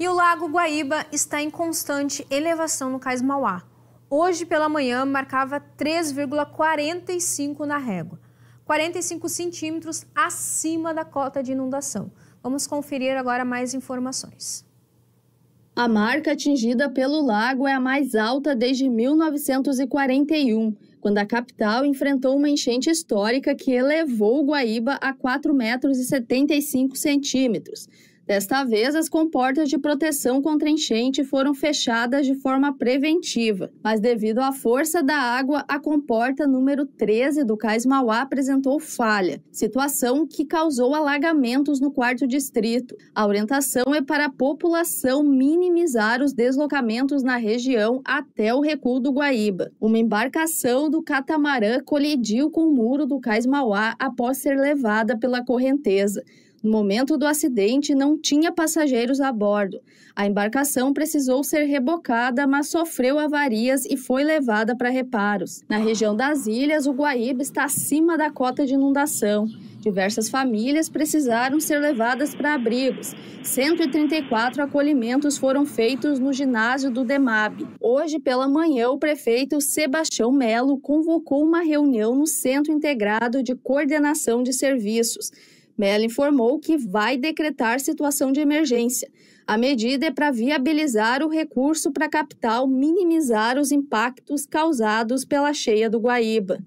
E o Lago Guaíba está em constante elevação no Cais Mauá. Hoje pela manhã marcava 3,45 na régua, 45 centímetros acima da cota de inundação. Vamos conferir agora mais informações. A marca atingida pelo lago é a mais alta desde 1941, quando a capital enfrentou uma enchente histórica que elevou o Guaíba a 4,75 metros, Desta vez, as comportas de proteção contra enchente foram fechadas de forma preventiva, mas devido à força da água, a comporta número 13 do Cais Mauá apresentou falha, situação que causou alagamentos no quarto distrito. A orientação é para a população minimizar os deslocamentos na região até o recuo do Guaíba. Uma embarcação do catamarã colidiu com o muro do Cais Mauá após ser levada pela correnteza. No momento do acidente, não tinha passageiros a bordo. A embarcação precisou ser rebocada, mas sofreu avarias e foi levada para reparos. Na região das ilhas, o Guaíba está acima da cota de inundação. Diversas famílias precisaram ser levadas para abrigos. 134 acolhimentos foram feitos no ginásio do DEMAB. Hoje pela manhã, o prefeito Sebastião Melo convocou uma reunião no Centro Integrado de Coordenação de Serviços Mello né? informou que vai decretar situação de emergência. A medida é para viabilizar o recurso para a capital minimizar os impactos causados pela cheia do Guaíba.